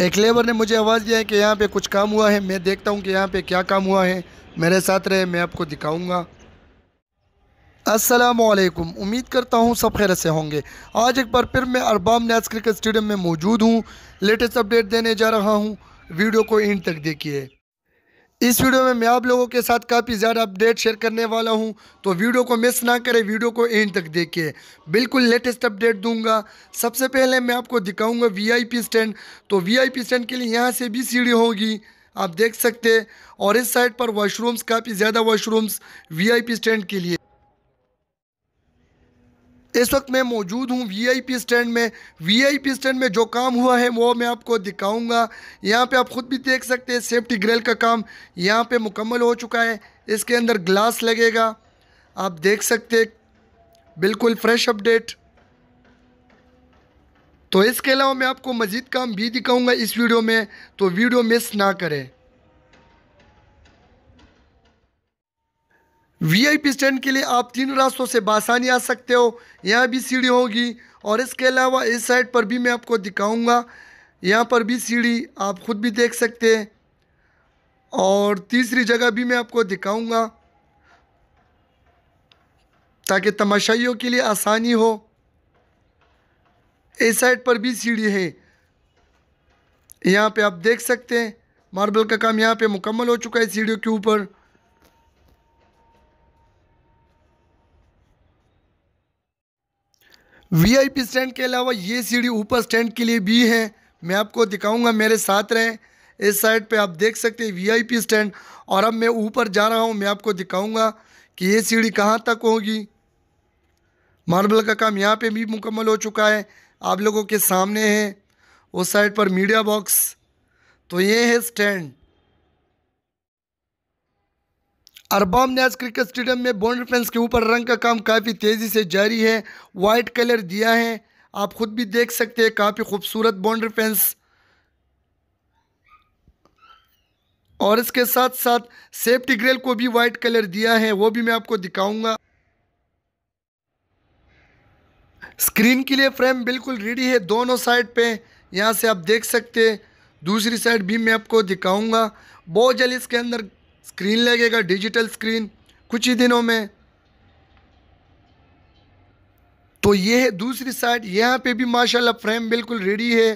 एक लेबर ने मुझे आवाज़ दिया है कि यहाँ पे कुछ काम हुआ है मैं देखता हूँ कि यहाँ पे क्या काम हुआ है मेरे साथ रहे मैं आपको दिखाऊँगा असलकुम उम्मीद करता हूँ सब खैर से होंगे आज एक बार फिर मैं अरबाम न्याज क्रिकेट स्टेडियम में मौजूद हूँ लेटेस्ट अपडेट देने जा रहा हूँ वीडियो को इन तक देखिए इस वीडियो में मैं आप लोगों के साथ काफ़ी ज़्यादा अपडेट शेयर करने वाला हूं तो वीडियो को मिस ना करें वीडियो को एंड तक देखें बिल्कुल लेटेस्ट अपडेट दूंगा सबसे पहले मैं आपको दिखाऊंगा वीआईपी स्टैंड तो वीआईपी स्टैंड के लिए यहां से भी सीढ़ी होगी आप देख सकते हैं और इस साइड पर वॉशरूम्स काफ़ी ज़्यादा वाशरूम्स वी स्टैंड के लिए इस वक्त मैं मौजूद हूँ वीआईपी स्टैंड में वीआईपी स्टैंड में जो काम हुआ है वो मैं आपको दिखाऊंगा यहाँ पे आप ख़ुद भी देख सकते हैं सेफ्टी ग्रिल का काम यहाँ पे मुकम्मल हो चुका है इसके अंदर ग्लास लगेगा आप देख सकते बिल्कुल फ्रेश अपडेट तो इसके अलावा मैं आपको मज़ीद काम भी दिखाऊंगा इस वीडियो में तो वीडियो मिस ना करें वीआईपी स्टैंड के लिए आप तीन रास्तों से बासानी आ सकते हो यहाँ भी सीढ़ी होगी और इसके अलावा इस साइड पर भी मैं आपको दिखाऊंगा यहाँ पर भी सीढ़ी आप खुद भी देख सकते हैं और तीसरी जगह भी मैं आपको दिखाऊंगा ताकि तमाशाइयों के लिए आसानी हो इस साइड पर भी सीढ़ी है यहाँ पे आप देख सकते हैं मार्बल का काम यहाँ पे मुकम्मल हो चुका है सीढ़ियों के ऊपर वीआईपी स्टैंड के अलावा ये सीढ़ी ऊपर स्टैंड के लिए भी है मैं आपको दिखाऊंगा मेरे साथ रहें इस साइड पे आप देख सकते हैं वीआईपी स्टैंड और अब मैं ऊपर जा रहा हूँ मैं आपको दिखाऊंगा कि ये सीढ़ी कहाँ तक होगी मार्बल का काम यहाँ पे भी मुकम्मल हो चुका है आप लोगों के सामने है उस साइड पर मीडिया बॉक्स तो ये है स्टैंड अरबाम ने आज क्रिकेट स्टेडियम में बाउंड्री फेंस के ऊपर रंग का काम काफ़ी तेज़ी से जारी है वाइट कलर दिया है आप खुद भी देख सकते हैं काफ़ी खूबसूरत बाउंड्री फेंस और इसके साथ साथ सेफ्टी ग्रेल को भी वाइट कलर दिया है वो भी मैं आपको दिखाऊंगा स्क्रीन के लिए फ्रेम बिल्कुल रेडी है दोनों साइड पे यहाँ से आप देख सकते हैं दूसरी साइड भी मैं आपको दिखाऊंगा बहुत जल्द इसके अंदर स्क्रीन लगेगा डिजिटल स्क्रीन कुछ ही दिनों में तो ये है दूसरी साइड यहाँ पे भी माशाल्लाह फ्रेम बिल्कुल रेडी है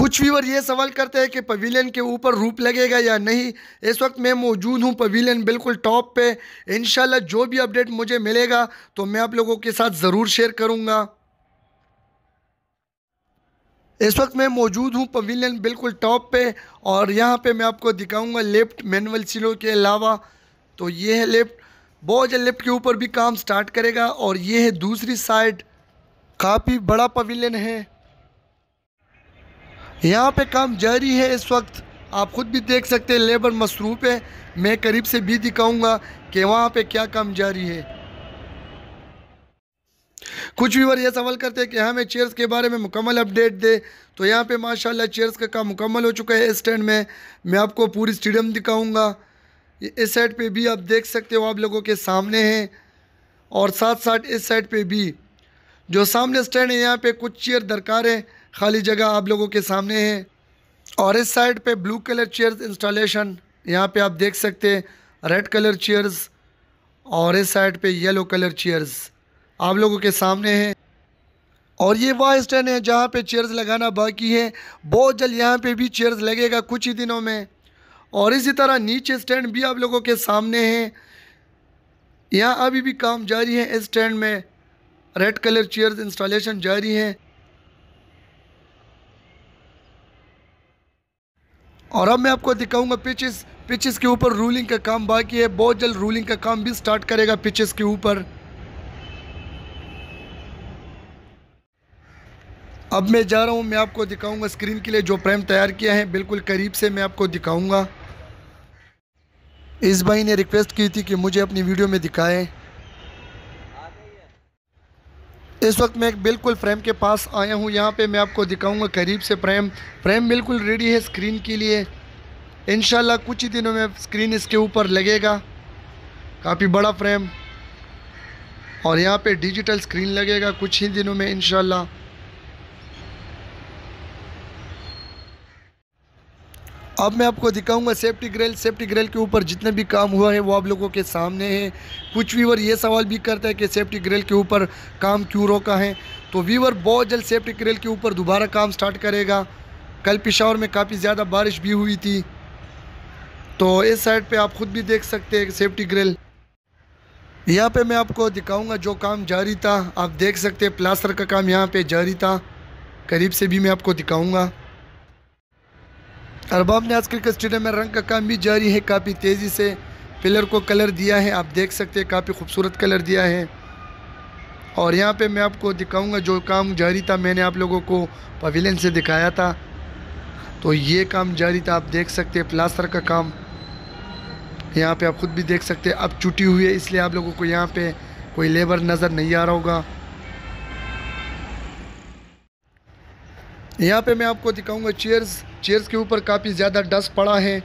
कुछ व्यूवर ये सवाल करते हैं कि पवेलियन के ऊपर रूप लगेगा या नहीं इस वक्त मैं मौजूद हूँ पवेलियन बिल्कुल टॉप पे इनशाला जो भी अपडेट मुझे मिलेगा तो मैं आप लोगों के साथ ज़रूर शेयर करूँगा इस वक्त मैं मौजूद हूँ पवीलियन बिल्कुल टॉप पे और यहाँ पे मैं आपको दिखाऊंगा लेफ्ट मैनुअल सिलो के अलावा तो ये है लेफ्ट जल्द लेफ्ट के ऊपर भी काम स्टार्ट करेगा और ये है दूसरी साइड काफ़ी बड़ा पवीलियन है यहाँ पे काम जारी है इस वक्त आप ख़ुद भी देख सकते हैं लेबर मसरूफ़ है मैं करीब से भी दिखाऊँगा कि वहाँ पर क्या काम जारी है कुछ व्यूवर यह सवाल करते हैं कि हाँ, हमें चेयर्स के बारे में मुकम्मल अपडेट दे तो यहाँ पे माशाल्लाह चेयर्स का काम मुकम्मल हो चुका है स्टैंड में मैं आपको पूरी स्टेडियम दिखाऊँगा इस साइड पर भी आप देख सकते हो आप लोगों के सामने हैं और साथ साथ इस साइड पर भी जो सामने स्टैंड है यहाँ पर कुछ चेयर दरकार है खाली जगह आप लोगों के सामने है और इस साइड पर ब्लू कलर चेयर्स इंस्टॉलेशन यहाँ पर आप देख सकते हैं रेड कलर चेयर्स और इस साइड पे येलो कलर चेयर्स आप लोगों के सामने है और ये वह स्टैंड है जहाँ पे चेयर्स लगाना बाकी है बहुत जल्द यहाँ पे भी चेयर्स लगेगा कुछ ही दिनों में और इसी तरह नीचे स्टैंड भी आप लोगों के सामने है यहाँ अभी भी काम जारी है स्टैंड में रेड कलर चेयर्स इंस्टॉलेशन जारी है और अब मैं आपको दिखाऊंगा पिचेस पिचेस के ऊपर रूलिंग का काम बाकी है बहुत जल्द रूलिंग का काम भी स्टार्ट करेगा पिचेस के ऊपर अब मैं जा रहा हूँ मैं आपको दिखाऊंगा स्क्रीन के लिए जो फ्रेम तैयार किया है बिल्कुल करीब से मैं आपको दिखाऊंगा इस भाई ने रिक्वेस्ट की थी कि मुझे अपनी वीडियो में दिखाएं इस वक्त मैं बिल्कुल फ्रेम के पास आया हूँ यहाँ पे मैं आपको दिखाऊंगा करीब से प्रेम फ्रेम बिल्कुल रेडी है स्क्रीन के लिए इन कुछ ही दिनों में स्क्रीन इसके ऊपर लगेगा काफ़ी बड़ा फ्रेम और यहाँ पे डिजिटल स्क्रीन लगेगा कुछ ही दिनों में इनशाला अब मैं आपको दिखाऊंगा सेफ्टी ग्रेल सेफ्टी ग्रेल के ऊपर जितने भी काम हुआ है वो आप लोगों के सामने है कुछ व्यूवर ये सवाल भी करता है कि सेफ्टी ग्रेल के ऊपर काम क्यों रोका है तो व्यूवर बहुत जल्द सेफ्टी ग्रेल के ऊपर दोबारा काम स्टार्ट करेगा कल पिशावर में काफ़ी ज़्यादा बारिश भी हुई थी तो इस साइड पर आप ख़ुद भी देख सकते हैं सेफ्टी ग्रेल यहाँ पर मैं आपको दिखाऊँगा जो काम जारी था आप देख सकते प्लास्टर का काम यहाँ पर जारी था करीब से भी मैं आपको दिखाऊँगा अरबाब ने आज क्रिकेट स्टेडियम में रंग का काम भी जारी है काफ़ी तेज़ी से पिलर को कलर दिया है आप देख सकते हैं काफ़ी खूबसूरत कलर दिया है और यहाँ पे मैं आपको दिखाऊंगा जो काम जारी था मैंने आप लोगों को पवेलियन से दिखाया था तो ये काम जारी था आप देख सकते हैं प्लास्टर का काम यहाँ पे आप ख़ुद भी देख सकते हैं अब छुट्टी हुई है इसलिए आप लोगों को यहाँ पे कोई लेबर नज़र नहीं आ रहा होगा यहाँ पे मैं आपको दिखाऊंगा चेयर्स चेयर्स के ऊपर काफ़ी ज़्यादा डस्ट पड़ा है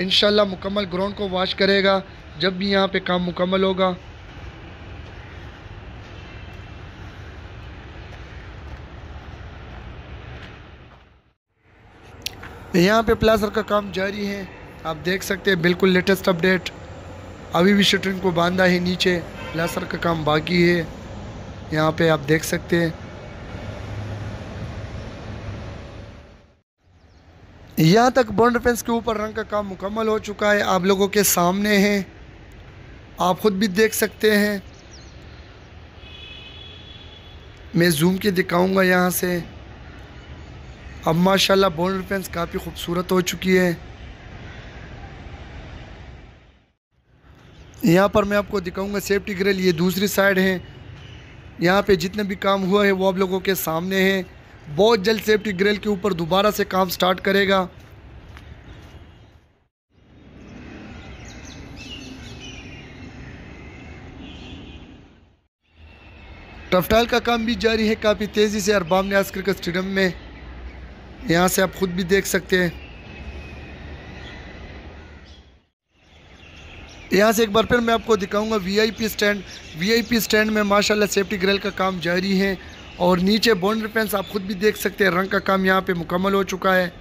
इन मुकम्मल ग्राउंड को वॉश करेगा जब भी यहाँ पे काम मुकम्मल होगा यहाँ पे प्लाजर का काम जारी है आप देख सकते हैं बिल्कुल लेटेस्ट अपडेट अभी भी शटरिंग को बांधा है नीचे प्लासर का काम बाकी है यहाँ पे आप देख सकते हैं यहाँ तक बॉन्ड फेंस के ऊपर रंग का काम मुकम्मल हो चुका है आप लोगों के सामने है आप ख़ुद भी देख सकते हैं मैं जूम के दिखाऊंगा यहाँ से अब माशाल्लाह बॉन्ड फेंस काफ़ी खूबसूरत हो चुकी है यहाँ पर मैं आपको दिखाऊंगा सेफ्टी ग्रिल ये दूसरी साइड है यहाँ पे जितने भी काम हुआ है वो आप लोगों के सामने है बहुत जल्द सेफ्टी ग्रिल के ऊपर दोबारा से काम स्टार्ट करेगा टफटाइल का काम भी जारी है काफ़ी तेज़ी से अरबाम न्यास क्रिकेट स्टेडियम में यहाँ से आप ख़ुद भी देख सकते हैं यहाँ से एक बार फिर मैं आपको दिखाऊंगा वीआईपी स्टैंड वीआईपी स्टैंड में माशाल्लाह सेफ्टी ग्रिल का काम जारी है और नीचे बॉन्डर पेंस आप ख़ुद भी देख सकते हैं रंग का काम यहाँ पे मुकम्मल हो चुका है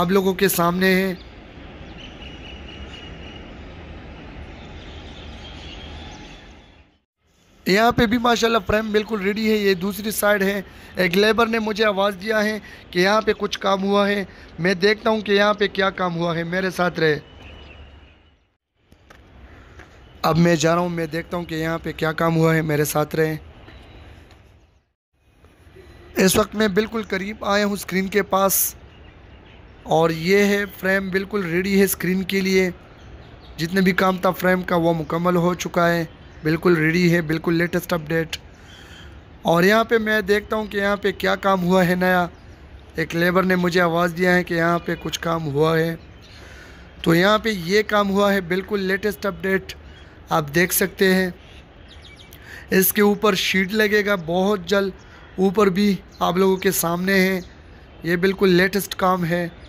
आप लोगों के सामने है यहाँ पे भी माशाल्लाह फ्रेम बिल्कुल रेडी है ये दूसरी साइड है एक लेबर ने मुझे आवाज़ दिया है कि यहाँ पे कुछ काम हुआ है मैं देखता हूँ कि यहाँ पे क्या काम हुआ है मेरे साथ रहे अब मैं जा रहा हूँ मैं देखता हूँ कि यहाँ पे क्या काम हुआ है मेरे साथ रहे इस वक्त मैं बिल्कुल करीब आया हूँ स्क्रीन के पास और ये है फ्रेम बिल्कुल रेडी है स्क्रीन के लिए जितने भी काम था फ्रेम का वो मुकम्मल हो चुका है बिल्कुल रेडी है बिल्कुल लेटेस्ट अपडेट और यहाँ पे मैं देखता हूँ कि यहाँ पे क्या काम हुआ है नया एक लेबर ने मुझे आवाज़ दिया है कि यहाँ पे कुछ काम हुआ है तो यहाँ पे ये काम हुआ है बिल्कुल लेटेस्ट अपडेट आप देख सकते हैं इसके ऊपर शीट लगेगा बहुत जल्द ऊपर भी आप लोगों के सामने है ये बिल्कुल लेटेस्ट काम है